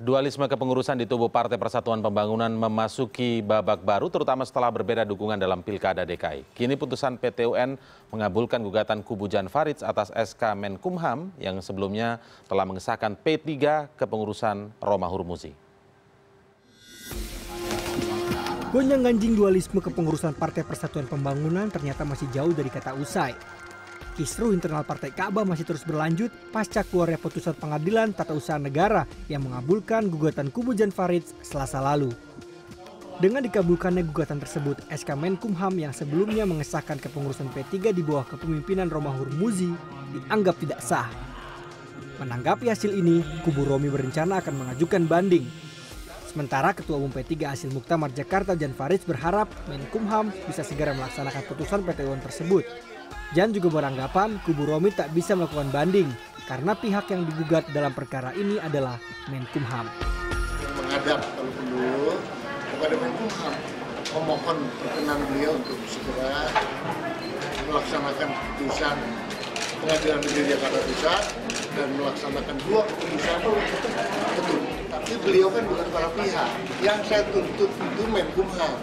Dualisme kepengurusan di tubuh Partai Persatuan Pembangunan memasuki babak baru terutama setelah berbeda dukungan dalam Pilkada DKI. Kini putusan PTUN mengabulkan gugatan kubu Jan Farid atas SK Menkumham yang sebelumnya telah mengesahkan P3 kepengurusan Roma Hurmuzi. Gonjang ganjing dualisme kepengurusan Partai Persatuan Pembangunan ternyata masih jauh dari kata usai. Kisruh internal Partai Ka'bah masih terus berlanjut pasca keluarnya putusan pengadilan tata usaha negara yang mengabulkan gugatan kubu Jan Farid selasa lalu. Dengan dikabulkannya gugatan tersebut, SK Menkumham yang sebelumnya mengesahkan kepengurusan P3 di bawah kepemimpinan Romahur Muzi dianggap tidak sah. Menanggapi hasil ini, kubu Romi berencana akan mengajukan banding. Sementara Ketua Umum P3 Hasil Muktamar Jakarta Jan Farid berharap Menkumham bisa segera melaksanakan putusan PT UN tersebut Jan juga beranggapan kubu Romi tak bisa melakukan banding karena pihak yang digugat dalam perkara ini adalah Menkumham. menghadap kalau perlu kepada Menkumham memohon perkenan beliau untuk segera melaksanakan putusan pengadilan negeri Jakarta Pusat dan melaksanakan dua keputusan itu. Tapi beliau kan bukan para pihak. Yang saya tuntut itu Menkumham,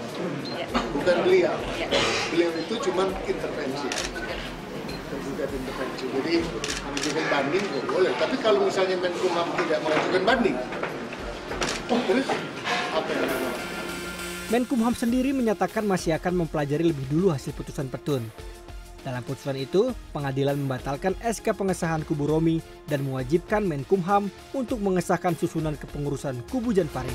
ya. bukan beliau. Ya. Beliau itu cuma intervensi tidak intervensi. Jadi mengajukan banding ya boleh. Tapi kalau misalnya Menkumham tidak mengajukan banding, oh, terus apa yang akan Menkumham sendiri menyatakan masih akan mempelajari lebih dulu hasil putusan petun. Dalam putusan itu, pengadilan membatalkan SK pengesahan kubu Romi dan mewajibkan Menkumham untuk mengesahkan susunan kepengurusan kubu Jan Farid.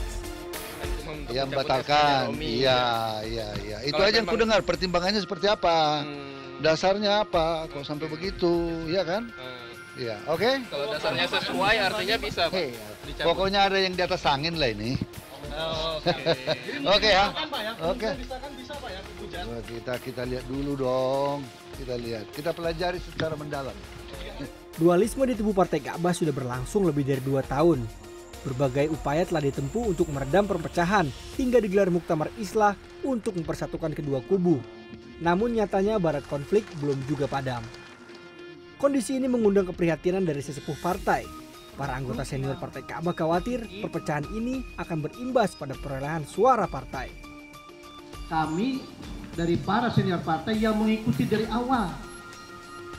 Ya, membatalkan, iya, iya, iya. Itu Kalau aja yang aku dengar pertimbangannya seperti apa. Hmm dasarnya apa kok sampai begitu ya kan eh, Iya, oke. Okay? Kalau dasarnya sesuai artinya bisa. Hey, iya, Pokoknya ada yang di atas angin lah ini. Oh, oke okay. okay, ya. Oke. Okay. kita kita lihat dulu dong. Kita lihat. Kita pelajari secara mendalam. Dualisme di tubuh Partai Ka'bah sudah berlangsung lebih dari dua tahun. Berbagai upaya telah ditempuh untuk meredam perpecahan hingga digelar Muktamar Islah untuk mempersatukan kedua kubu. Namun nyatanya barat konflik belum juga padam. Kondisi ini mengundang keprihatinan dari sesepuh partai. Para anggota senior Partai Ka'bah khawatir perpecahan ini akan berimbas pada perolehan suara partai. Kami dari para senior partai yang mengikuti dari awal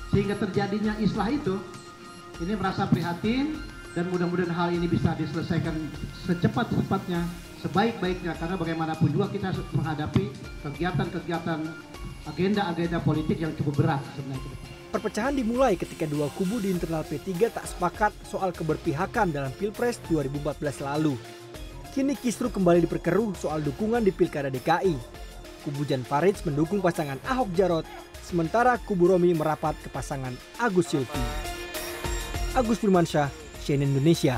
sehingga terjadinya islah itu ini merasa prihatin dan mudah-mudahan hal ini bisa diselesaikan secepat-cepatnya sebaik-baiknya karena bagaimanapun juga kita menghadapi kegiatan-kegiatan agenda-agenda politik yang cukup berat sebenarnya. Perpecahan dimulai ketika dua kubu di internal P3 tak sepakat soal keberpihakan dalam Pilpres 2014 lalu. Kini kisru kembali diperkeruh soal dukungan di Pilkada DKI. Kubu Jan Farid mendukung pasangan Ahok Jarot, sementara kubu Romi merapat ke pasangan Agus Silvi. Agus Firmansyah, CNN Indonesia.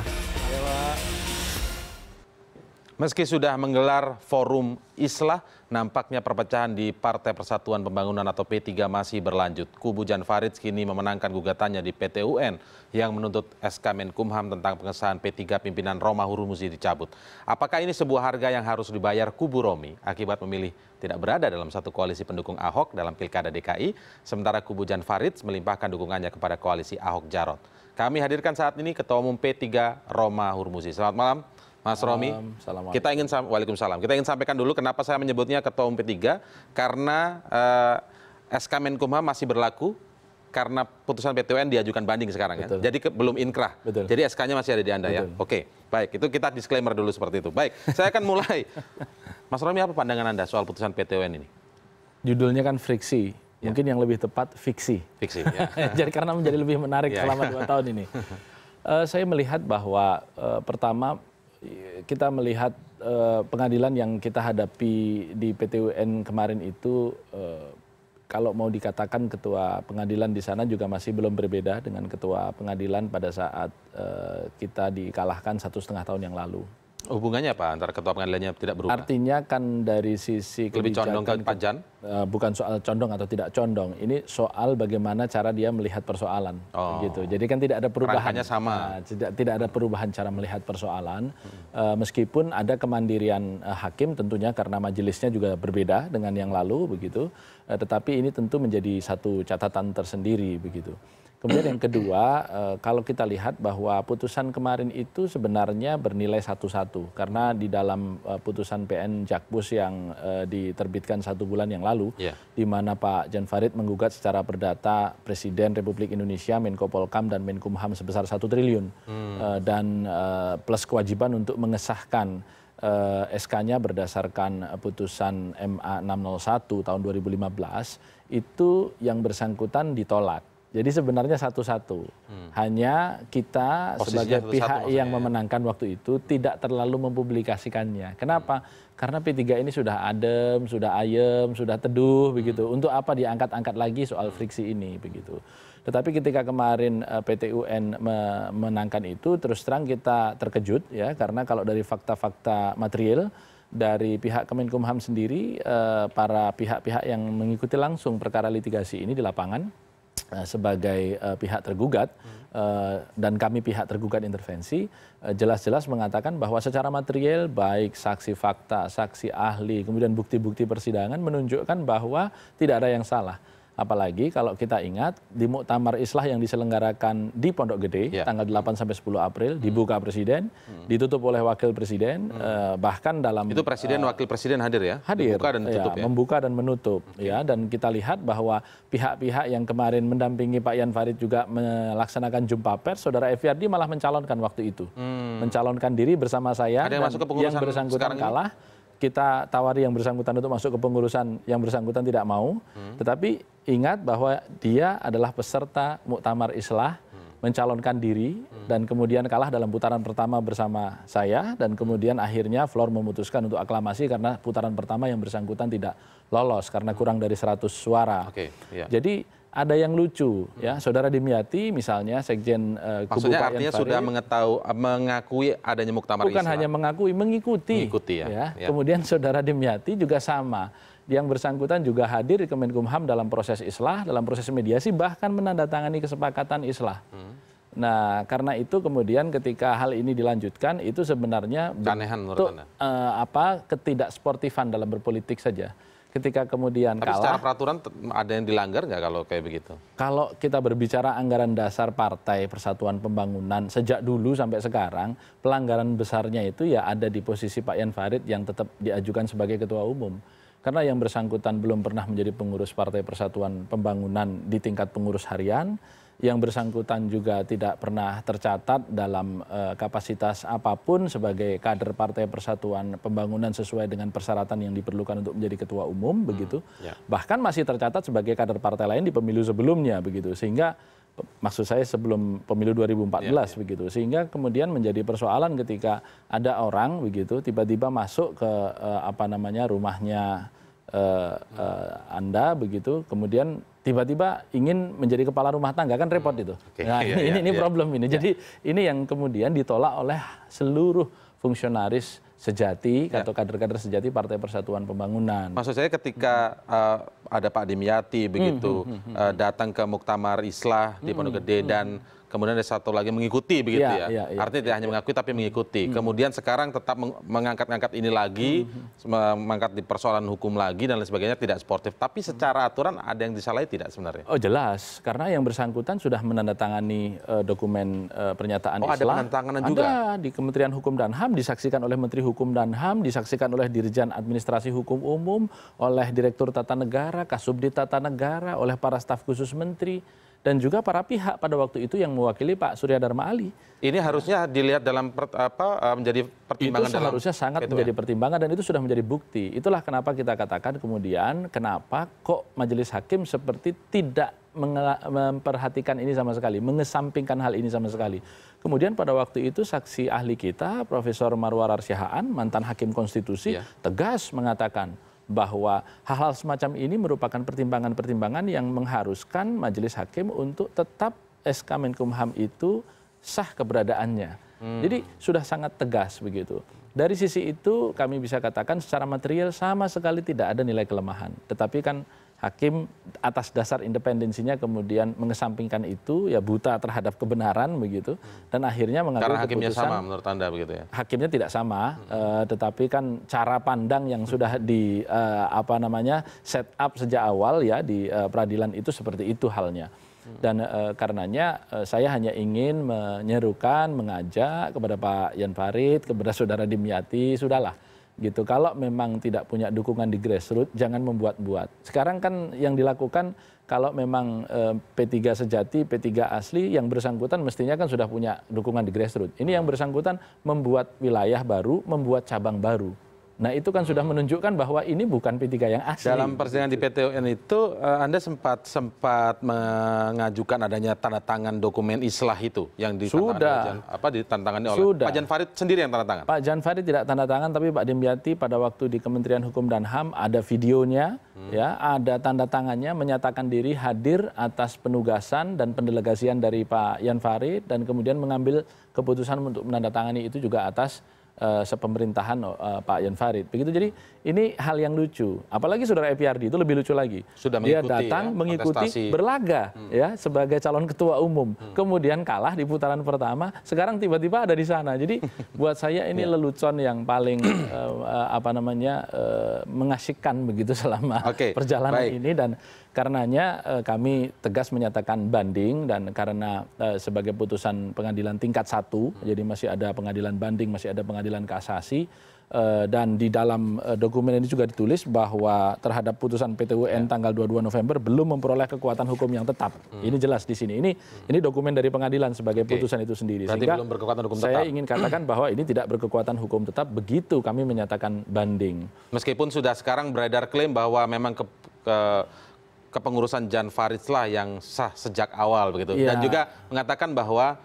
Meski sudah menggelar forum islah, nampaknya perpecahan di Partai Persatuan Pembangunan atau P3 masih berlanjut. Kubu Jan Farid kini memenangkan gugatannya di PTUN yang menuntut SK Menkumham tentang pengesahan P3 pimpinan Roma Hurumuzi dicabut. Apakah ini sebuah harga yang harus dibayar kubu Romi akibat memilih tidak berada dalam satu koalisi pendukung Ahok dalam Pilkada DKI, sementara kubu Jan Farid melimpahkan dukungannya kepada koalisi Ahok Jarot. Kami hadirkan saat ini Ketua Umum P3 Roma Hurmuzi. Selamat malam. Mas Romi, kita ingin Waalaikumsalam. Kita ingin sampaikan dulu kenapa saya menyebutnya ketua umum P3 karena eh, SK Menkumham masih berlaku karena putusan PTUN diajukan banding sekarang ya. Betul. kan. Jadi ke, belum inkrah. Betul. Jadi SK-nya masih ada di Anda ya. Betul. ya. Oke. Baik, itu kita disclaimer dulu seperti itu. Baik, saya akan mulai. Mas Romi apa pandangan Anda soal putusan PTUN ini? Judulnya kan friksi. Ya. Mungkin yang lebih tepat fiksi. Fiksi. Ya. Jadi karena menjadi lebih menarik ya. selama ya. dua tahun ini. Uh, saya melihat bahwa uh, pertama kita melihat uh, pengadilan yang kita hadapi di PTUN kemarin itu uh, kalau mau dikatakan ketua pengadilan di sana juga masih belum berbeda dengan ketua pengadilan pada saat uh, kita dikalahkan satu setengah tahun yang lalu. Hubungannya apa antara ketua pengadilannya tidak berubah? Artinya kan dari sisi lebih condong ke eh, bukan soal condong atau tidak condong, ini soal bagaimana cara dia melihat persoalan, oh. gitu. Jadi kan tidak ada perubahan. Rangkanya sama. Nah, tidak tidak ada perubahan cara melihat persoalan, hmm. Eh, meskipun ada kemandirian eh, hakim tentunya karena majelisnya juga berbeda dengan yang lalu, begitu. tetapi ini tentu menjadi satu catatan tersendiri, begitu. Kemudian yang kedua, eh, kalau kita lihat bahwa putusan kemarin itu sebenarnya bernilai satu-satu karena di dalam eh, putusan PN Jakbus yang eh, diterbitkan satu bulan yang lalu, yeah. di mana Pak Jan Farid menggugat secara perdata Presiden Republik Indonesia, Menko Polkam dan Menkumham sebesar satu triliun hmm. dan plus kewajiban untuk mengesahkan SK-nya berdasarkan putusan MA 601 tahun 2015 itu yang bersangkutan ditolak jadi sebenarnya satu-satu. Hmm. Hanya kita Posisinya sebagai satu pihak satu yang ya. memenangkan waktu itu tidak terlalu mempublikasikannya. Kenapa? Hmm. Karena P3 ini sudah adem, sudah ayem, sudah teduh hmm. begitu. Untuk apa diangkat-angkat lagi soal hmm. friksi ini begitu. Tetapi ketika kemarin eh, PT UN menangkan itu terus terang kita terkejut ya karena kalau dari fakta-fakta material dari pihak Kemenkumham sendiri eh, para pihak-pihak yang mengikuti langsung perkara litigasi ini di lapangan Eh, sebagai eh, pihak tergugat hmm. eh, dan kami pihak tergugat intervensi jelas jelas mengatakan bahwa secara material baik saksi fakta saksi ahli kemudian bukti bukti persidangan menunjukkan bahwa tidak ada yang salah apalagi kalau kita ingat di Muktamar Islah yang diselenggarakan di Pondok Gede ya. tanggal 8 sampai 10 April hmm. dibuka presiden, hmm. ditutup oleh wakil presiden hmm. Eh, bahkan dalam Itu presiden uh, wakil presiden hadir ya? Hadir. Membuka dan tutup ya, ya. membuka dan menutup okay. Hmm. ya dan kita lihat bahwa pihak-pihak yang kemarin mendampingi Pak Yan Farid juga melaksanakan jumpa pers saudara FVRD malah mencalonkan waktu itu. Hmm. Mencalonkan diri bersama saya yang, dan masuk ke yang bersangkutan kalah. Ini? kita tawari yang bersangkutan untuk masuk ke pengurusan yang bersangkutan tidak mau, hmm. tetapi ingat bahwa dia adalah peserta muktamar islah hmm. mencalonkan diri hmm. dan kemudian kalah dalam putaran pertama bersama saya dan kemudian akhirnya Flor memutuskan untuk aklamasi karena putaran pertama yang bersangkutan tidak lolos karena kurang dari 100 suara. Okay, iya. yeah. Jadi ada yang lucu ya hmm. saudara Dimyati misalnya sekjen uh, Kubu artinya sudah mengetahui mengakui adanya muktamar bukan Islam. hanya mengakui mengikuti, mengikuti ya. Ya. ya kemudian saudara Dimyati juga sama yang bersangkutan juga hadir di Kemenkumham dalam proses islah dalam proses mediasi bahkan menandatangani kesepakatan islah hmm. Nah, karena itu kemudian ketika hal ini dilanjutkan itu sebenarnya keanehan menurut Anda. Uh, apa ketidaksportifan dalam berpolitik saja ketika kemudian kalah. Tapi secara peraturan ada yang dilanggar nggak kalau kayak begitu? Kalau kita berbicara anggaran dasar Partai Persatuan Pembangunan sejak dulu sampai sekarang, pelanggaran besarnya itu ya ada di posisi Pak Yan Farid yang tetap diajukan sebagai ketua umum. Karena yang bersangkutan belum pernah menjadi pengurus Partai Persatuan Pembangunan di tingkat pengurus harian, yang bersangkutan juga tidak pernah tercatat dalam eh, kapasitas apapun sebagai kader Partai Persatuan Pembangunan sesuai dengan persyaratan yang diperlukan untuk menjadi ketua umum hmm, begitu. Ya. Bahkan masih tercatat sebagai kader partai lain di pemilu sebelumnya begitu. Sehingga maksud saya sebelum pemilu 2014 yeah, yeah. begitu sehingga kemudian menjadi persoalan ketika ada orang begitu tiba-tiba masuk ke uh, apa namanya rumahnya uh, uh, Anda begitu kemudian tiba-tiba ingin menjadi kepala rumah tangga kan repot hmm, itu. Okay. Nah, iya, ini, iya, ini, ini iya. problem ini. Jadi ini yang kemudian ditolak oleh seluruh fungsionaris sejati atau kader-kader sejati Partai Persatuan Pembangunan. Maksud saya ketika uh, ada Pak Dimyati begitu hmm, hmm, hmm, Uh, datang ke Muktamar Islah di Pondok Gede hmm, dan kemudian ada satu lagi mengikuti begitu iya, ya iya, iya. artinya tidak hanya mengakui tapi mengikuti mm-hmm. kemudian sekarang tetap mengangkat angkat ini lagi mm-hmm. mengangkat di persoalan hukum lagi dan lain sebagainya tidak sportif tapi mm-hmm. secara aturan ada yang disalahi tidak sebenarnya oh jelas karena yang bersangkutan sudah menandatangani eh, dokumen eh, pernyataan oh, Islam ada penandatanganan juga di Kementerian Hukum dan HAM disaksikan oleh Menteri Hukum dan HAM disaksikan oleh Dirjen Administrasi Hukum Umum oleh Direktur Tata Negara Kasubdit Tata Negara oleh para staf khusus menteri dan juga para pihak pada waktu itu yang mewakili Pak Surya Dharma Ali. Ini harusnya dilihat dalam per, apa eh, menjadi pertimbangan itu seharusnya dalam, sangat itu ya. menjadi ya. pertimbangan dan itu sudah menjadi bukti. Itulah kenapa kita katakan kemudian kenapa kok majelis hakim seperti tidak memperhatikan ini sama sekali, mengesampingkan hal ini sama sekali. Kemudian pada waktu itu saksi ahli kita Profesor Marwarar Arsihaan, mantan hakim konstitusi, ya. tegas mengatakan bahwa hal hal semacam ini merupakan pertimbangan pertimbangan yang mengharuskan majelis hakim untuk tetap sk menkumham itu sah keberadaannya. Hmm. Jadi sudah sangat tegas begitu. Dari sisi itu kami bisa katakan secara material sama sekali tidak ada nilai kelemahan. Tetapi kan hakim atas dasar independensinya kemudian mengesampingkan itu ya buta terhadap kebenaran begitu dan akhirnya mengambil Karena hakimnya keputusan, sama menurut Anda begitu ya. Hakimnya tidak sama hmm. uh, tetapi kan cara pandang yang sudah di uh, apa namanya set up sejak awal ya di uh, peradilan itu seperti itu halnya. Dan e, karenanya e, saya hanya ingin menyerukan, mengajak kepada Pak Yan Farid, kepada Saudara Dimyati, sudahlah gitu kalau memang tidak punya dukungan di grassroots jangan membuat-buat sekarang kan yang dilakukan kalau memang e, eh, P3 sejati P3 asli yang bersangkutan mestinya kan sudah punya dukungan di grassroots ini yang bersangkutan membuat wilayah baru membuat cabang baru Nah itu kan sudah menunjukkan bahwa ini bukan P3 yang asli. Dalam persidangan di pt un itu eh, Anda sempat sempat mengajukan adanya tanda tangan dokumen islah itu yang sudah apa ditandatangani oleh sudah. Pak Jan Farid sendiri yang tanda tangan. Pak Jan Farid tidak tanda tangan tapi Pak Dimyati pada waktu di Kementerian Hukum dan HAM ada videonya hmm. ya ada tanda tangannya menyatakan diri hadir atas penugasan dan pendelegasian dari Pak Jan Farid dan kemudian mengambil keputusan untuk menandatangani itu juga atas Eh, sepemerintahan uh, Pak Yan Farid. Begitu jadi ini hal yang lucu. Apalagi saudara EPRD itu lebih lucu lagi. Sudah Dia datang ya, mengikuti berlaga hmm. ya sebagai calon ketua umum. Hmm. Kemudian kalah di putaran pertama, sekarang tiba-tiba ada di sana. Jadi buat saya ini ya. lelucon yang paling uh, apa namanya uh, mengasihkan begitu selama okay. perjalanan Baik. ini dan karenanya eh, kami tegas menyatakan banding dan karena eh, sebagai putusan pengadilan tingkat satu hmm. jadi masih ada pengadilan banding masih ada pengadilan kasasi eh, dan di dalam dokumen ini juga ditulis bahwa terhadap putusan PTUN UN ya. tanggal 22 November belum memperoleh kekuatan hukum yang tetap. Hmm. Ini jelas di sini. Ini hmm. ini dokumen dari pengadilan sebagai okay. putusan itu sendiri. Berarti Sehingga belum berkekuatan hukum saya tetap. Saya ingin katakan bahwa ini tidak berkekuatan hukum tetap begitu kami menyatakan banding. Meskipun sudah sekarang beredar klaim bahwa memang ke, ke kepengurusan Jan Faridz lah yang sah sejak awal begitu. ya. Dan juga mengatakan bahwa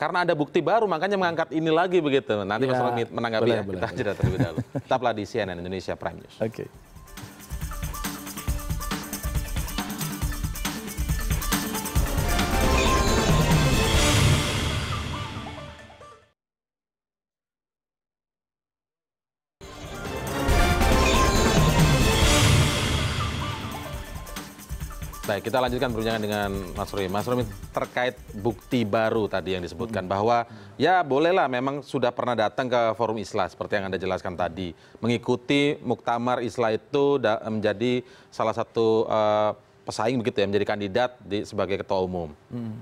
karena ada bukti baru makanya mengangkat ini lagi begitu. Nanti ya, Mas Romi menanggapi boleh, ya. Boleh, Kita boleh. jeda terlebih dahulu. Tetaplah di CNN Indonesia Prime News. Oke. Okay. Baik, kita lanjutkan perbincangan dengan Mas Rumi. Mas Rumi, terkait bukti baru tadi yang disebutkan hmm. bahwa ya bolehlah memang sudah pernah datang ke forum Islah seperti yang Anda jelaskan tadi. Mengikuti Muktamar Islah itu menjadi salah satu uh, pesaing begitu ya, menjadi kandidat di, sebagai ketua umum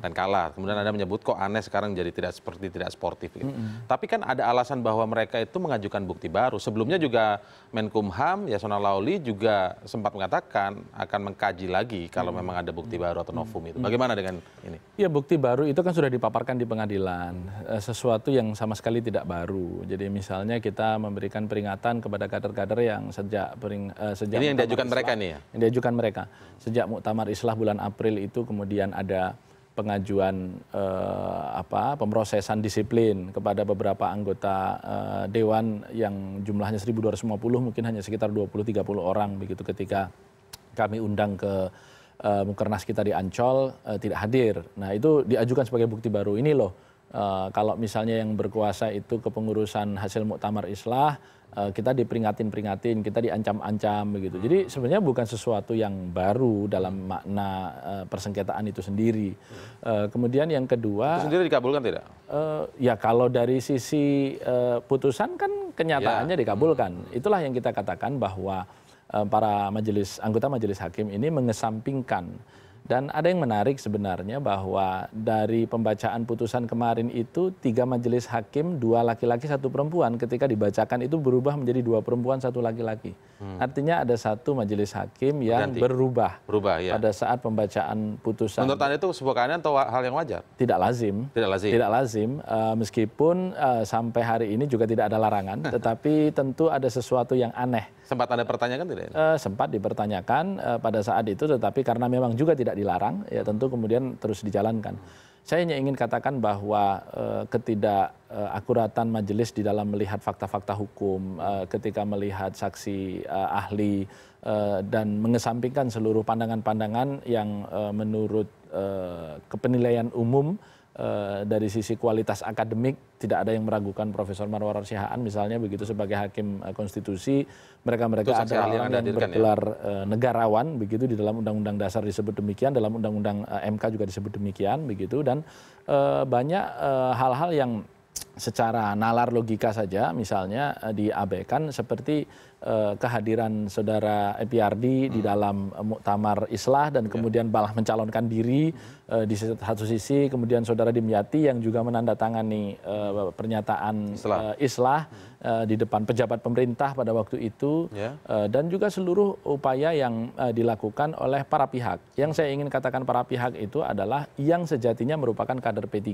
dan kalah. Kemudian Anda menyebut kok aneh sekarang jadi tidak seperti tidak sportif gitu. Mm -hmm. Tapi kan ada alasan bahwa mereka itu mengajukan bukti baru. Sebelumnya juga Menkumham Yasona Lauli juga sempat mengatakan akan mengkaji lagi kalau mm -hmm. memang ada bukti baru atau novum itu. Bagaimana dengan ini? Ya bukti baru itu kan sudah dipaparkan di pengadilan. Eh, sesuatu yang sama sekali tidak baru. Jadi misalnya kita memberikan peringatan kepada kader-kader yang sejak pering, uh, sejak Ini yang diajukan Islah, mereka nih ya. Yang diajukan mereka. Sejak muktamar Islah bulan April itu kemudian ada pengajuan eh, apa pemrosesan disiplin kepada beberapa anggota eh, dewan yang jumlahnya 1250 mungkin hanya sekitar 20 30 orang begitu ketika kami undang ke eh, Mukernas kita di Ancol eh, tidak hadir. Nah, itu diajukan sebagai bukti baru ini loh. Eh, kalau misalnya yang berkuasa itu kepengurusan hasil muktamar islah Eh, kita diperingatin-peringatin, kita diancam-ancam begitu. Jadi sebenarnya bukan sesuatu yang baru dalam makna uh, persengketaan itu sendiri. Uh, kemudian yang kedua, itu sendiri dikabulkan tidak? Uh, ya kalau dari sisi uh, putusan kan kenyataannya ya. dikabulkan. Itulah yang kita katakan bahwa uh, para majelis anggota majelis hakim ini mengesampingkan dan ada yang menarik sebenarnya bahwa dari pembacaan putusan kemarin itu tiga majelis hakim, dua laki-laki, satu perempuan ketika dibacakan itu berubah menjadi dua perempuan, satu laki-laki. Hmm. artinya ada satu majelis hakim yang Ganti. berubah berubah ya. pada saat pembacaan putusan. Menurut Anda itu sebuah keanehan atau hal yang wajar? Tidak lazim. Tidak lazim. Tidak lazim uh, meskipun uh, sampai hari ini juga tidak ada larangan, tetapi tentu ada sesuatu yang aneh. Sempat Anda pertanyakan tidak? Uh, sempat dipertanyakan uh, pada saat itu tetapi karena memang juga tidak dilarang ya tentu kemudian terus dijalankan saya hanya ingin katakan bahwa eh, ketidakakuratan majelis di dalam melihat fakta fakta hukum eh, ketika melihat saksi eh, ahli dan mengesampingkan seluruh pandangan pandangan yang menurut kepenilaian umum Eh, dari sisi kualitas akademik tidak ada yang meragukan Profesor Marwar Sihaan misalnya begitu sebagai hakim eh, konstitusi mereka-mereka adalah orang yang ya? bergelar ya? negarawan begitu di dalam undang-undang dasar disebut demikian dalam undang-undang MK juga disebut demikian begitu dan banyak hal-hal yang secara nalar logika saja misalnya diabaikan seperti Eh, kehadiran saudara hmm. di dalam eh, muktamar islah dan ya. kemudian malah mencalonkan diri hmm. eh, di satu sisi kemudian saudara dimyati yang juga menandatangani hmm. pernyataan islah hmm. di depan pejabat pemerintah pada waktu itu ya. dan juga seluruh upaya yang dilakukan oleh para pihak yang saya ingin katakan para pihak itu adalah yang sejatinya merupakan kader P3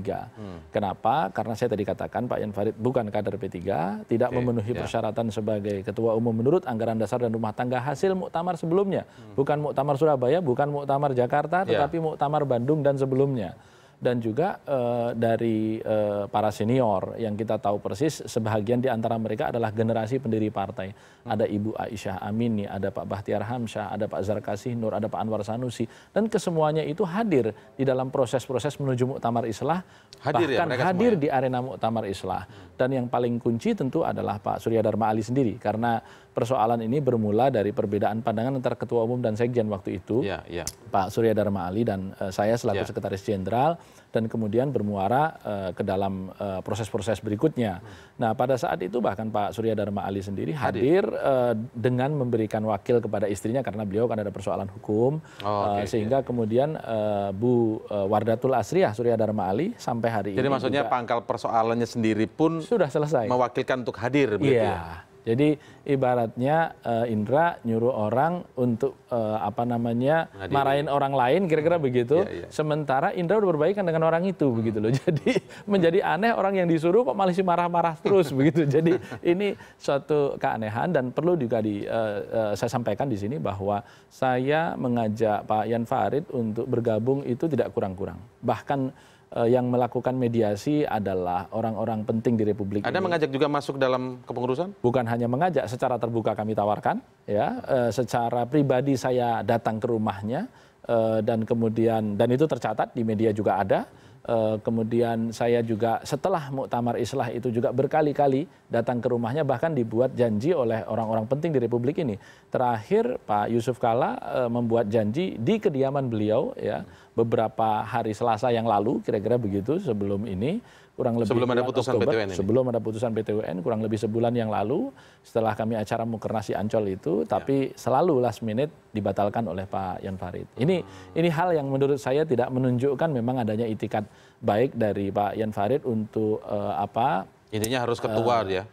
kenapa karena saya tadi katakan Pak Yan Farid bukan kader P3 tidak memenuhi ya. persyaratan sebagai ketua umum menurut anggaran dasar dan rumah tangga hasil muktamar sebelumnya hmm. bukan muktamar surabaya bukan muktamar jakarta ya. tetapi muktamar bandung dan sebelumnya dan juga eh, dari eh, para senior yang kita tahu persis sebahagian di antara mereka adalah generasi pendiri partai. Ada Ibu Aisyah Amini, ada Pak Bahtiar Hamsyah, ada Pak Zarkasih Nur, ada Pak Anwar Sanusi dan kesemuanya itu hadir di dalam proses-proses menuju muktamar islah hadir ya bahkan ya, hadir semuanya. di arena muktamar islah. Dan yang paling kunci tentu adalah Pak Surya Dharma Ali sendiri karena persoalan ini bermula dari perbedaan pandangan antara ketua umum dan sekjen waktu itu. Ya, ya. Pak Surya Dharma Ali dan e, saya selaku ya. sekretaris jenderal dan kemudian bermuara uh, ke dalam proses eh, proses-proses berikutnya. Nah, pada saat itu bahkan Pak Surya Dharma Ali sendiri hadir, uh, dengan memberikan wakil kepada istrinya karena beliau kan ada persoalan hukum oh, okay, uh, sehingga yeah. kemudian uh, Bu uh, Wardatul Asriah Surya Dharma Ali sampai hari Jadi ini. Jadi maksudnya juga, pangkal persoalannya sendiri pun sudah selesai. Mewakilkan untuk hadir begitu. Iya. Yeah jadi ibaratnya eh, Indra nyuruh orang untuk eh, apa namanya marahin orang lain kira-kira hmm. begitu iya, iya. sementara Indra udah berbaikan dengan orang itu hmm. begitu loh jadi menjadi aneh orang yang disuruh kok malah si marah-marah terus begitu jadi ini suatu keanehan dan perlu juga di eh, saya sampaikan di sini bahwa saya mengajak Pak Yan Farid untuk bergabung itu tidak kurang-kurang bahkan Eh, yang melakukan mediasi adalah orang-orang penting di Republik Anda ini. Anda mengajak juga masuk dalam kepengurusan? Bukan hanya mengajak, secara terbuka kami tawarkan, ya, eh, secara pribadi saya datang ke rumahnya eh, dan kemudian dan itu tercatat di media juga ada Eh, kemudian saya juga setelah muktamar islah itu juga berkali kali datang ke rumahnya bahkan dibuat janji oleh orang orang penting di republik ini terakhir pak yusuf kala eh, membuat janji di kediaman beliau ya beberapa hari selasa yang lalu kira kira begitu sebelum ini kurang lebih sebelum ada putusan Oktober, PTUN ini. sebelum ada putusan PTUN, kurang lebih sebulan yang lalu setelah kami acara mukernasi Ancol itu ya. tapi selalu last minute dibatalkan oleh Pak Yan Farid. Ini hmm. ini hal yang menurut saya tidak menunjukkan memang adanya itikad baik dari Pak Yan Farid untuk uh, apa Intinya harus ketua uh, ya.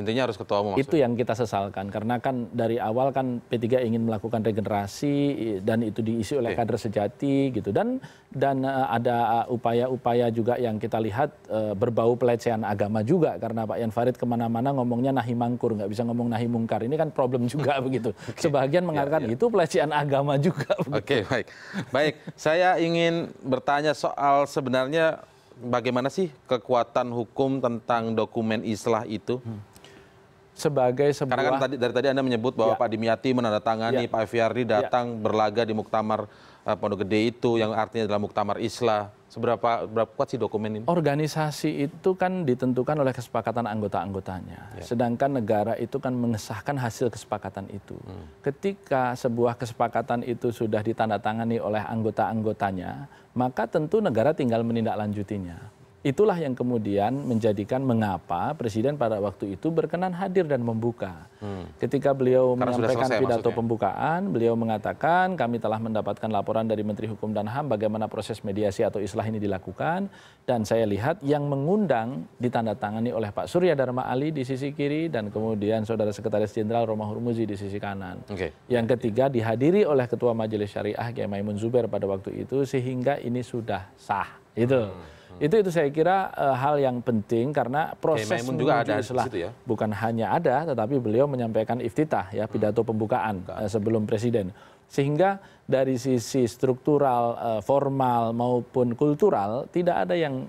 Intinya harus ketua umum. Itu yang kita sesalkan karena kan dari awal kan P3 ingin melakukan regenerasi dan itu diisi oleh kader sejati gitu dan dan e, ada e, upaya-upaya juga yang kita lihat uh, berbau pelecehan agama juga karena Pak Yan Farid kemana-mana ngomongnya nahi mangkur nggak bisa ngomong nahi mungkar ini kan problem juga begitu. Okay. Sebagian iya, mengatakan yeah, yeah. itu pelecehan agama juga. Oke okay, baik baik saya ingin bertanya soal sebenarnya bagaimana sih kekuatan hukum tentang dokumen islah itu? Hmm sebagai sebuah... Karena kan tadi, dari tadi Anda menyebut bahwa ya. Pak Dimyati menandatangani, ya. Pak Fiardi ya. datang ya. berlaga di Muktamar uh, Pondok Gede itu, yang artinya adalah Muktamar Islah. Seberapa berapa kuat sih dokumen ini? Organisasi itu kan ditentukan oleh kesepakatan anggota-anggotanya. Ya. Sedangkan negara itu kan mengesahkan hasil kesepakatan itu. Hmm. Ketika sebuah kesepakatan itu sudah ditandatangani oleh anggota-anggotanya, maka tentu negara tinggal menindaklanjutinya itulah yang kemudian menjadikan mengapa presiden pada waktu itu berkenan hadir dan membuka. Hmm. Ketika beliau Karena menyampaikan selesai, pidato maksudnya. pembukaan, beliau mengatakan kami telah mendapatkan laporan dari Menteri Hukum dan HAM bagaimana proses mediasi atau islah ini dilakukan dan saya lihat yang mengundang ditandatangani oleh Pak Surya Dharma Ali di sisi kiri dan kemudian Saudara Sekretaris Jenderal Romahur Hurmuzi di sisi kanan. Okay. Yang ketiga dihadiri oleh Ketua Majelis Syariah Kiai Maimun Zuber pada waktu itu sehingga ini sudah sah. Itu. Hmm itu itu saya kira eh, hal yang penting karena proses menuju ya? bukan hanya ada tetapi beliau menyampaikan iftitah ya hmm. pidato pembukaan eh, sebelum presiden sehingga dari sisi struktural, eh, formal maupun kultural tidak ada yang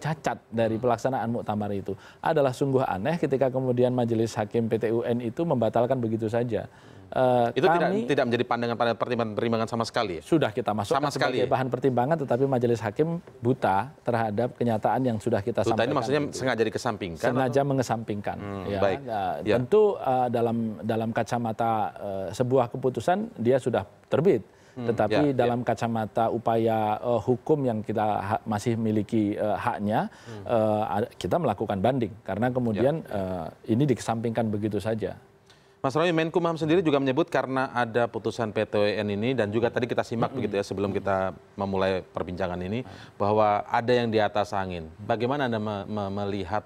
cacat dari hmm. pelaksanaan muktamar itu. Adalah sungguh aneh ketika kemudian Majelis Hakim PTUN itu membatalkan begitu saja. Eh, itu tidak tidak menjadi pandangan pada pertimbangan sama sekali ya? Sudah kita masuk sama sekali ya? bahan pertimbangan tetapi majelis hakim buta terhadap kenyataan yang sudah kita buta sampaikan. ini maksudnya itu. sengaja dikesampingkan? Sengaja atau? mengesampingkan. Hmm, ya, baik. Nah, ya. Tentu uh, dalam dalam kacamata uh, sebuah keputusan dia sudah terbit. Hmm, Tetapi ya, ya. dalam ya. kacamata upaya uh, hukum yang kita ha masih miliki uh, haknya, hmm. uh, kita melakukan banding karena kemudian ya. uh, ini dikesampingkan begitu saja. Mas Roy, Menkumham sendiri juga menyebut karena ada putusan PTWN ini dan juga tadi kita simak hmm begitu ya sebelum kita memulai perbincangan ini bahwa ada yang di atas angin. Bagaimana Anda me- me- melihat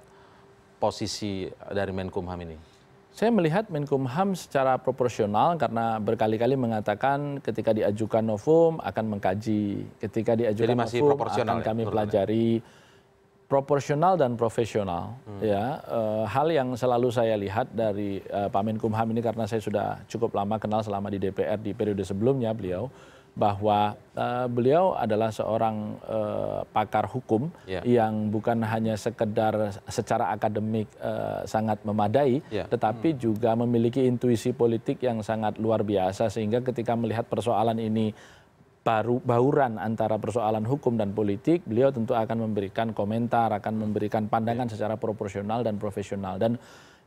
posisi dari Menkumham ini? Saya melihat Menkumham secara proporsional karena berkali-kali mengatakan ketika diajukan novum akan mengkaji, ketika diajukan Jadi masih novum akan ya kami pelajari. Anda proporsional dan profesional hmm. ya eh, hal yang selalu saya lihat dari eh, Pak Menkumham ini karena saya sudah cukup lama kenal selama di DPR di periode sebelumnya beliau bahwa eh, beliau adalah seorang eh, pakar hukum yeah. yang bukan hanya sekedar secara akademik sangat memadai yeah. tetapi hmm. juga memiliki intuisi politik yang sangat luar biasa sehingga ketika melihat persoalan ini baru bauran antara persoalan hukum dan politik, beliau tentu akan memberikan komentar, akan memberikan pandangan iya. secara proporsional dan profesional. Dan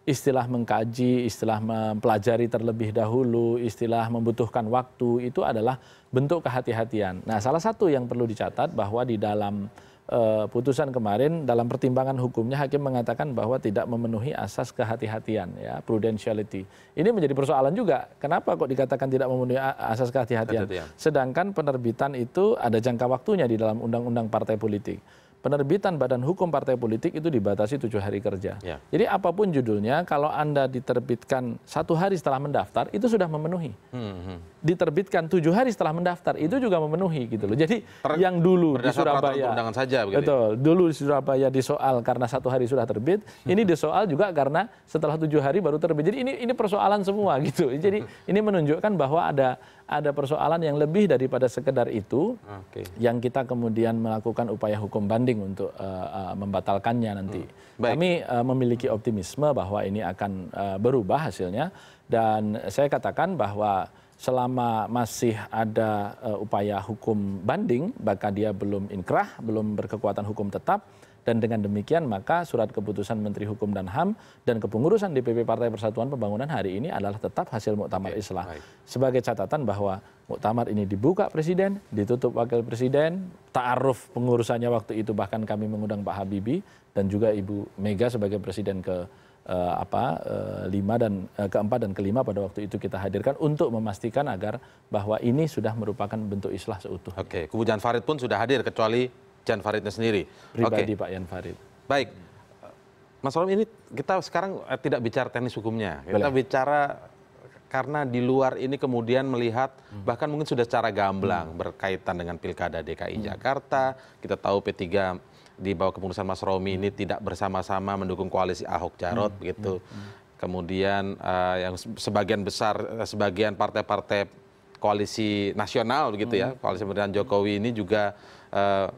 istilah mengkaji, istilah mempelajari terlebih dahulu, istilah membutuhkan waktu itu adalah bentuk kehati-hatian. Nah, salah satu yang perlu dicatat bahwa di dalam Eh, putusan kemarin dalam pertimbangan hukumnya hakim mengatakan bahwa tidak memenuhi asas kehati-hatian ya prudentiality. Ini menjadi persoalan juga. Kenapa kok dikatakan tidak memenuhi asas kehati-hatian? Sedangkan penerbitan itu ada jangka waktunya di dalam undang-undang partai politik penerbitan badan hukum partai politik itu dibatasi tujuh hari kerja. Ya. Jadi apapun judulnya, kalau Anda diterbitkan satu hari setelah mendaftar, itu sudah memenuhi. Hmm, hmm. Diterbitkan tujuh hari setelah mendaftar, itu juga memenuhi gitu loh. Hmm. Jadi Ter yang dulu di Surabaya, saja, ya. betul, dulu di Surabaya disoal karena satu hari sudah terbit, hmm. ini disoal juga karena setelah tujuh hari baru terbit. Jadi ini ini persoalan semua gitu. Jadi hmm. ini menunjukkan bahwa ada ada persoalan yang lebih daripada sekedar itu okay. yang kita kemudian melakukan upaya hukum banding untuk uh, uh, membatalkannya nanti. Hmm. Kami uh, memiliki optimisme bahwa ini akan uh, berubah hasilnya dan saya katakan bahwa selama masih ada uh, upaya hukum banding bahkan dia belum inkrah, belum berkekuatan hukum tetap dan dengan demikian maka surat keputusan Menteri Hukum dan HAM dan kepengurusan DPP Partai Persatuan Pembangunan hari ini adalah tetap hasil Muktamar Islam. Islah. Sebagai catatan bahwa Muktamar ini dibuka Presiden, ditutup Wakil Presiden, ta'aruf pengurusannya waktu itu bahkan kami mengundang Pak Habibie dan juga Ibu Mega sebagai Presiden ke uh, apa eh, lima dan eh, keempat dan kelima pada waktu itu kita hadirkan untuk memastikan agar bahwa ini sudah merupakan bentuk islah seutuhnya. Oke, kemudian Farid pun sudah hadir kecuali Jan Faridnya sendiri. Pribadi okay. Pak Jan Farid. Baik. Mas Rom ini kita sekarang eh, tidak bicara teknis hukumnya. Kita Boleh. bicara karena di luar ini kemudian melihat hmm. bahkan mungkin sudah secara gamblang hmm. berkaitan dengan Pilkada DKI hmm. Jakarta. Kita tahu P3 di bawah kepengurusan Mas Romi ini hmm. tidak bersama-sama mendukung koalisi Ahok Jarot hmm. begitu. Hmm. hmm. Kemudian uh, yang sebagian besar eh, sebagian partai-partai koalisi nasional begitu ya, hmm. ya, koalisi pemerintahan Jokowi ini juga uh,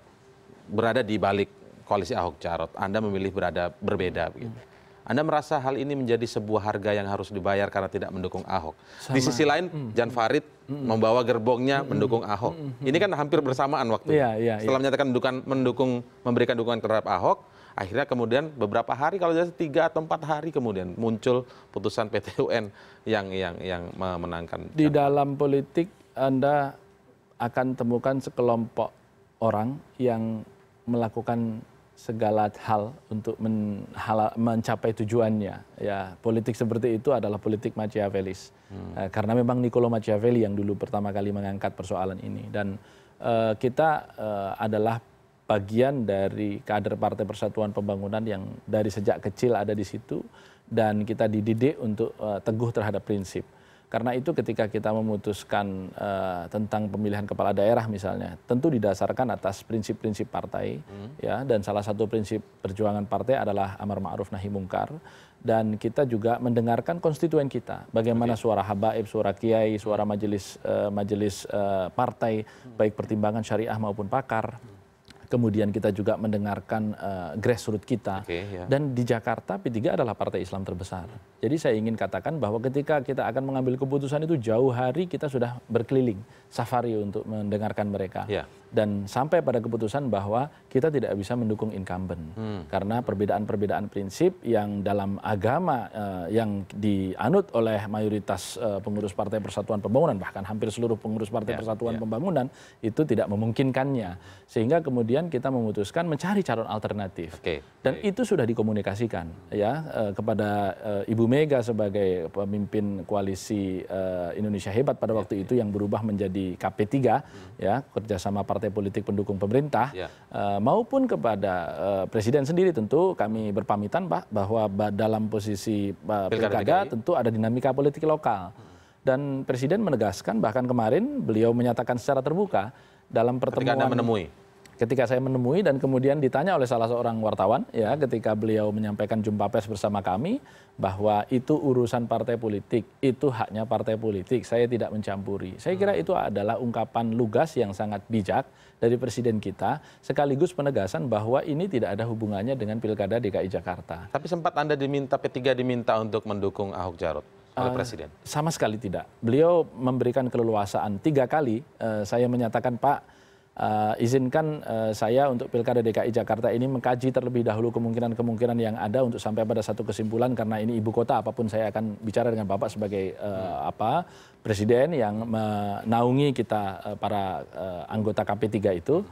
berada di balik koalisi Ahok Jarot, Anda memilih berada berbeda begitu. Anda merasa hal ini menjadi sebuah harga yang harus dibayar karena tidak mendukung Ahok. Sama. Di sisi lain, hmm. Jan Farid hmm. membawa gerbongnya hmm. mendukung hmm. Ahok. Hmm. Ini kan hampir bersamaan waktu. Yeah, yeah, iya. Setelah menyatakan mendukung, mendukung, memberikan dukungan terhadap Ahok, akhirnya kemudian beberapa hari kalau jadi tiga atau empat hari kemudian muncul putusan PTUN yang yang yang memenangkan. Di dalam politik Anda akan temukan sekelompok orang yang melakukan segala hal untuk mencapai tujuannya. Ya, politik seperti itu adalah politik Machiavellis. Hmm. Eh, karena memang Niccolo Machiavelli yang dulu pertama kali mengangkat persoalan ini dan uh, kita uh, adalah bagian dari kader Partai Persatuan Pembangunan yang dari sejak kecil ada di situ dan kita dididik untuk uh, teguh terhadap prinsip. Karena itu ketika kita memutuskan uh, tentang pemilihan kepala daerah misalnya, tentu didasarkan atas prinsip-prinsip partai hmm. ya dan salah satu prinsip perjuangan partai adalah amar ma'ruf nahi mungkar dan kita juga mendengarkan konstituen kita, bagaimana suara habaib, suara kiai, suara hmm. majelis uh, majelis uh, partai, hmm. baik pertimbangan syariah maupun pakar. Hmm kemudian kita juga mendengarkan eh, grassroots kita ya. dan di Jakarta P3 adalah partai Islam terbesar jadi saya ingin katakan bahwa ketika kita akan mengambil keputusan itu jauh hari kita sudah berkeliling safari untuk mendengarkan mereka ya dan sampai pada keputusan bahwa kita tidak bisa mendukung incumbent hmm. karena perbedaan-perbedaan prinsip yang dalam agama uh, yang dianut oleh mayoritas uh, pengurus Partai Persatuan Pembangunan bahkan hampir seluruh pengurus Partai yeah, Persatuan yeah. Pembangunan itu tidak memungkinkannya sehingga kemudian kita memutuskan mencari calon alternatif okay. dan okay. itu sudah dikomunikasikan ya uh, kepada uh, Ibu Mega sebagai pemimpin koalisi uh, Indonesia Hebat pada ya, waktu yeah. itu yang berubah menjadi KP3 hmm. ya kerjasama partai partai politik pendukung pemerintah ya. eh, maupun kepada eh, presiden sendiri tentu kami berpamitan pak bahwa dalam posisi pilkada tentu ada dinamika politik lokal hmm. dan presiden menegaskan bahkan kemarin beliau menyatakan secara terbuka dalam pertemuan menemui ketika saya menemui dan kemudian ditanya oleh salah seorang wartawan ya ketika beliau menyampaikan jumpa pers bersama kami bahwa itu urusan partai politik, itu haknya partai politik, saya tidak mencampuri. Saya kira itu adalah ungkapan lugas yang sangat bijak dari presiden kita sekaligus penegasan bahwa ini tidak ada hubungannya dengan Pilkada DKI Jakarta. Tapi sempat Anda diminta P3 diminta untuk mendukung Ahok Jarot? oleh eh, presiden? sama sekali tidak. Beliau memberikan keleluasaan tiga kali. Uh, saya menyatakan Pak, Eh, izinkan eh, saya untuk pilkada dki jakarta ini mengkaji terlebih dahulu kemungkinan kemungkinan yang ada untuk sampai pada satu kesimpulan karena ini ibu kota apapun saya akan bicara dengan bapak sebagai eh, apa presiden yang menaungi kita para anggota kp 3 itu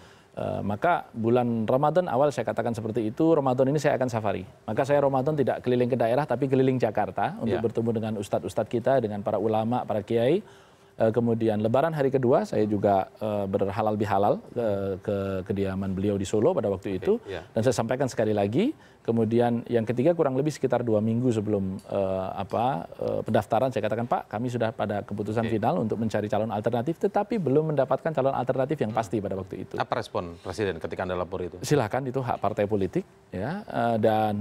maka bulan Ramadan awal saya katakan seperti itu, Ramadan ini saya akan safari. Maka saya Ramadan tidak keliling ke daerah tapi keliling Jakarta untuk yeah. bertemu dengan ustadz-ustadz kita, dengan para ulama, para kiai Eh, kemudian lebaran hari kedua saya juga eh, berhalal bihalal eh, ke kediaman beliau di solo pada waktu itu iya. dan saya sampaikan sekali lagi kemudian yang ketiga kurang lebih sekitar dua minggu sebelum eh, eh, pendaftaran saya katakan pak kami sudah pada keputusan final untuk mencari calon alternatif tetapi belum mendapatkan calon alternatif yang hmm. pasti pada waktu itu apa respon presiden ketika anda lapor itu silahkan itu hak partai politik ya eh, dan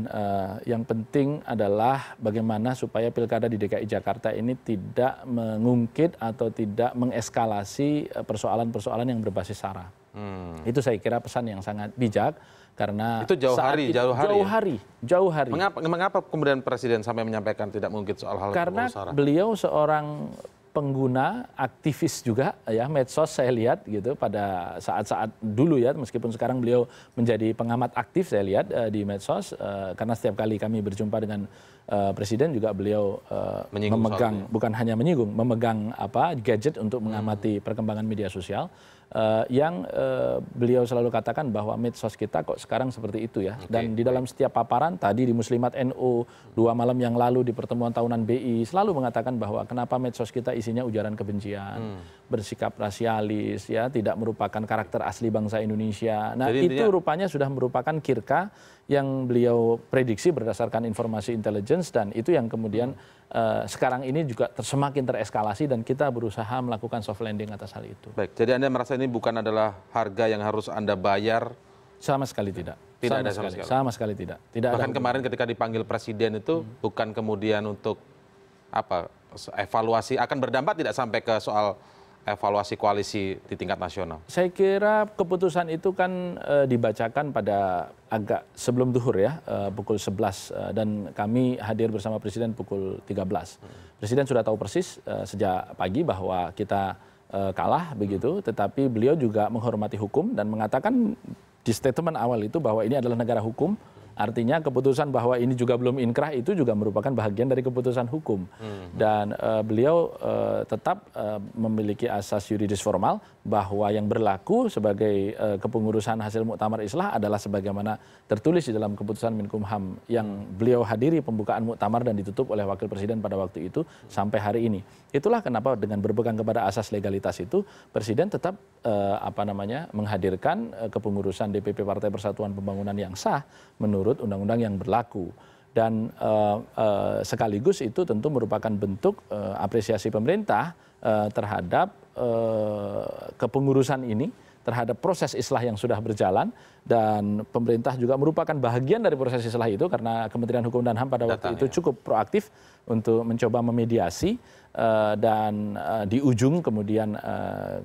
yang penting adalah bagaimana supaya pilkada di DKI Jakarta ini tidak mengungkit atau tidak mengeskalasi persoalan-persoalan yang berbasis sara hmm. itu saya kira pesan yang sangat bijak karena itu jauh hari, itu, jauh hari, jauh hari, ya? jauh hari. Mengapa, mengapa kemudian presiden sampai menyampaikan tidak mungkin soal hal karena beliau seorang pengguna aktivis juga ya medsos saya lihat gitu pada saat-saat dulu ya meskipun sekarang beliau menjadi pengamat aktif saya lihat uh, di medsos uh, karena setiap kali kami berjumpa dengan uh, presiden juga beliau uh, memegang ya? bukan hanya menyinggung memegang apa gadget untuk mengamati hmm. perkembangan media sosial Eh, yang eh, beliau selalu katakan bahwa medsos kita kok sekarang seperti itu ya. Dan di dalam setiap paparan tadi di Muslimat NU dua malam yang lalu di pertemuan tahunan BI selalu mengatakan bahwa kenapa medsos kita isinya ujaran kebencian. Hmm bersikap rasialis ya tidak merupakan karakter asli bangsa Indonesia. Nah Jadi intinya... itu rupanya sudah merupakan kirka yang beliau prediksi berdasarkan informasi intelijen dan itu yang kemudian uh, sekarang ini juga semakin tereskalasi dan kita berusaha melakukan soft landing atas hal itu. Baik, jadi Anda merasa ini bukan adalah harga yang harus Anda bayar? Sama sekali tidak. Tidak sama ada sama sekali. sekali. Sama sekali tidak. Tidak Bahkan ada kemarin ketika dipanggil presiden itu hmm. bukan kemudian untuk apa? evaluasi akan berdampak tidak sampai ke soal evaluasi koalisi di tingkat nasional? Saya kira keputusan itu kan e, dibacakan pada agak sebelum duhur ya, e, pukul 11 e, eh, dan kami hadir bersama Presiden pukul 13. Hmm. Presiden sudah tahu persis e, sejak pagi bahwa kita e, kalah begitu, tetapi beliau juga menghormati hukum dan mengatakan di statement awal itu bahwa ini adalah negara hukum, Artinya keputusan bahwa ini juga belum inkrah itu juga merupakan bagian dari keputusan hukum. Hmm. Dan uh, beliau uh, tetap uh, memiliki asas yuridis formal bahwa yang berlaku sebagai uh, kepengurusan hasil muktamar islah adalah sebagaimana tertulis di dalam keputusan Minkumham yang hmm. beliau hadiri pembukaan muktamar dan ditutup oleh wakil presiden pada waktu itu sampai hari ini. Itulah kenapa dengan berpegang kepada asas legalitas itu presiden tetap Eh, apa namanya menghadirkan eh, kepengurusan DPP Partai Persatuan Pembangunan yang sah menurut undang-undang yang berlaku dan eh, sekaligus itu tentu merupakan bentuk apresiasi pemerintah terhadap kepengurusan ini terhadap proses islah yang sudah berjalan dan pemerintah juga merupakan bagian dari proses islah itu karena Kementerian Hukum dan HAM pada waktu itu ya. cukup proaktif untuk mencoba memediasi Eh, dan eh, di ujung kemudian eh,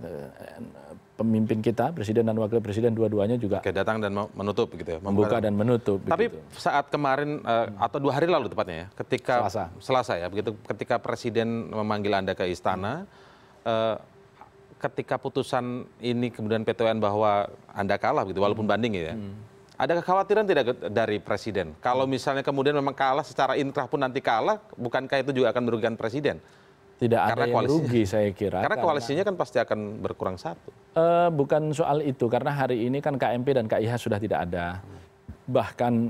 pemimpin kita presiden dan wakil presiden dua-duanya juga Oke, datang dan menutup gitu ya membuka dan menutup tapi begitu. saat kemarin atau dua hari lalu tepatnya ya ketika Selasa Selasa ya begitu ketika presiden memanggil anda ke istana hmm. ketika putusan ini kemudian PTN bahwa anda kalah gitu walaupun hmm. banding ya hmm. Ada kekhawatiran tidak dari presiden? Kalau misalnya kemudian memang kalah secara inkrah pun nanti kalah, bukankah itu juga akan merugikan presiden? tidak ada yang rugi saya kira karena koalisinya kan pasti akan berkurang satu eh, bukan soal itu karena hari ini kan KMP dan KIH sudah tidak ada bahkan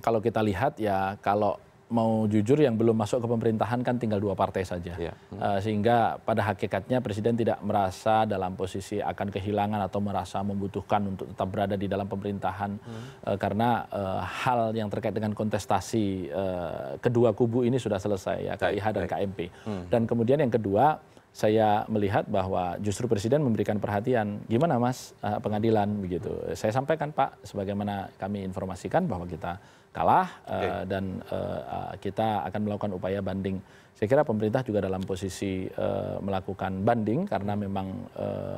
kalau kita lihat ya kalau mau jujur yang belum masuk ke pemerintahan kan tinggal dua partai saja. Ya. Hmm. Uh, sehingga pada hakikatnya presiden tidak merasa dalam posisi akan kehilangan atau merasa membutuhkan untuk tetap berada di dalam pemerintahan hmm. uh, karena uh, hal yang terkait dengan kontestasi uh, kedua kubu ini sudah selesai ya KIH dan KMP. Hmm. Dan kemudian yang kedua saya melihat bahwa justru presiden memberikan perhatian gimana mas uh, pengadilan begitu. Saya sampaikan Pak sebagaimana kami informasikan bahwa kita kalah eh, dan eh, kita akan melakukan upaya banding. Saya kira pemerintah juga dalam posisi eh, melakukan banding karena memang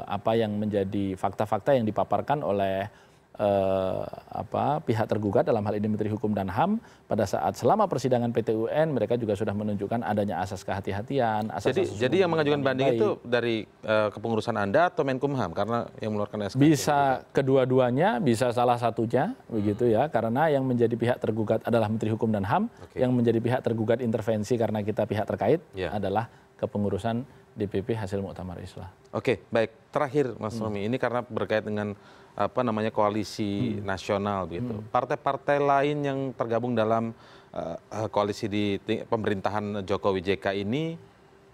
apa yang menjadi fakta-fakta yang dipaparkan oleh eh, apa, pihak tergugat dalam hal ini Menteri Hukum dan HAM pada saat selama persidangan PT UN mereka juga sudah menunjukkan adanya asas kehati-hatian. jadi jadi yang mengajukan banding itu dari eh, kepengurusan Anda atau Menkumham karena yang mengeluarkan SK. Bisa kedua-duanya, bisa salah satunya hmm. begitu ya karena yang menjadi pihak tergugat adalah Menteri Hukum dan HAM, okay. yang menjadi pihak tergugat intervensi karena kita pihak terkait yeah. adalah kepengurusan DPP hasil muktamar islah. Oke, okay, baik. Terakhir Mas Romi, hmm. ini karena berkait dengan apa namanya koalisi hmm. nasional begitu. Hmm. Partai-partai lain yang tergabung dalam uh, koalisi di pemerintahan Jokowi JK ini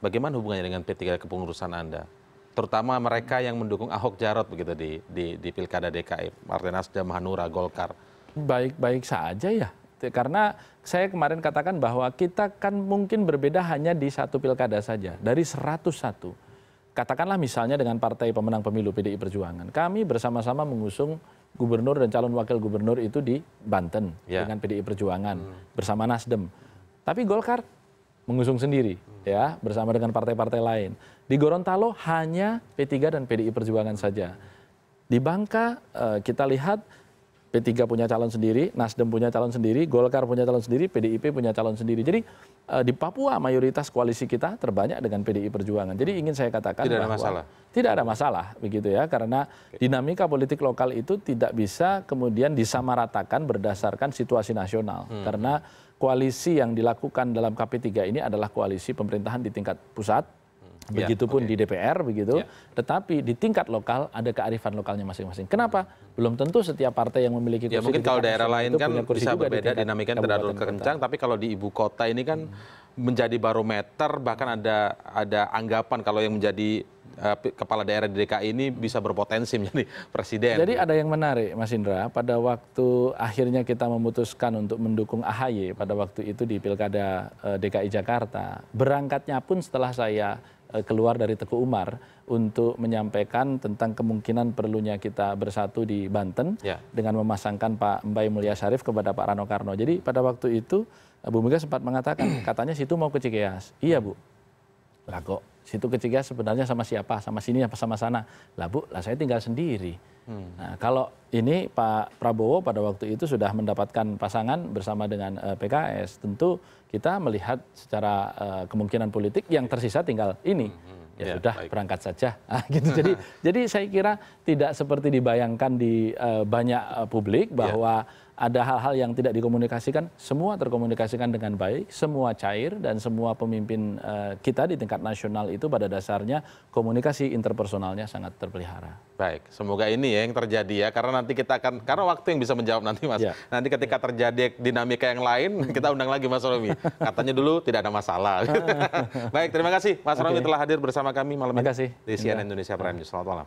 bagaimana hubungannya dengan P3 kepengurusan Anda? Terutama mereka yang mendukung Ahok Jarot begitu di di, di Pilkada DKI, Partai Nasdem, Hanura, Golkar. Baik-baik saja ya. Karena saya kemarin katakan bahwa kita kan mungkin berbeda hanya di satu pilkada saja dari 101 katakanlah misalnya dengan partai pemenang pemilu PDI Perjuangan, kami bersama-sama mengusung gubernur dan calon wakil gubernur itu di Banten ya. dengan PDI Perjuangan hmm. bersama Nasdem. Tapi Golkar mengusung sendiri hmm. ya bersama dengan partai-partai lain. Di Gorontalo hanya P3 dan PDI Perjuangan saja. Di Bangka eh, kita lihat P3 punya calon sendiri, Nasdem punya calon sendiri, Golkar punya calon sendiri, PDIP punya calon sendiri. Jadi Eh, di Papua mayoritas koalisi kita terbanyak dengan PDI Perjuangan. Jadi ingin saya katakan tidak bahwa ada masalah. tidak ada masalah begitu ya karena dinamika politik lokal itu tidak bisa kemudian disamaratakan berdasarkan situasi nasional hmm. karena koalisi yang dilakukan dalam KP3 ini adalah koalisi pemerintahan di tingkat pusat Iya, begitupun di DPR begitu iya. tetapi di tingkat lokal ada kearifan lokalnya masing-masing kenapa belum tentu setiap partai yang memiliki kursi ya mungkin kalau daerah lain kan bisa berbeda dinamika terlalu kencang tapi kalau di ibu kota ini kan hmm. menjadi barometer bahkan ada ada anggapan kalau yang menjadi eh, kepala daerah di DKI ini bisa berpotensi menjadi presiden. Jadi ada yang menarik Mas Indra pada waktu akhirnya kita memutuskan untuk mendukung AHY pada waktu itu di Pilkada eh, DKI Jakarta. Berangkatnya pun setelah saya Eh, keluar dari Teguh Umar untuk menyampaikan tentang kemungkinan perlunya kita bersatu di Banten ya. dengan memasangkan Pak Mbai Mulia Syarif kepada Pak Rano Karno. Jadi pada waktu itu eh, Bu Mega sempat mengatakan katanya situ mau ke Cikeas. Iya Bu. Lah kok situ ketiga sebenarnya sama siapa sama sini apa sama sana lah bu lah saya tinggal sendiri hmm. nah, kalau ini Pak Prabowo pada waktu itu sudah mendapatkan pasangan bersama dengan uh, eh, PKS tentu kita melihat secara uh, kemungkinan politik yang tersisa tinggal ini hmm, hmm. ya, ya sudah baik. berangkat saja nah, gitu jadi jadi saya kira tidak seperti dibayangkan di uh, banyak uh, publik bahwa yeah ada hal-hal yang tidak dikomunikasikan, semua terkomunikasikan dengan baik, semua cair dan semua pemimpin eh, kita di tingkat nasional itu pada dasarnya komunikasi interpersonalnya sangat terpelihara. Baik, semoga ini ya yang terjadi ya karena nanti kita akan karena waktu yang bisa menjawab nanti Mas. Ya. Nanti ketika terjadi dinamika yang lain kita undang lagi Mas Romi. Katanya dulu tidak ada masalah. baik, terima kasih Mas okay. Romi telah hadir bersama kami malam ini. Di CNN Indonesia Prime News. Selamat malam.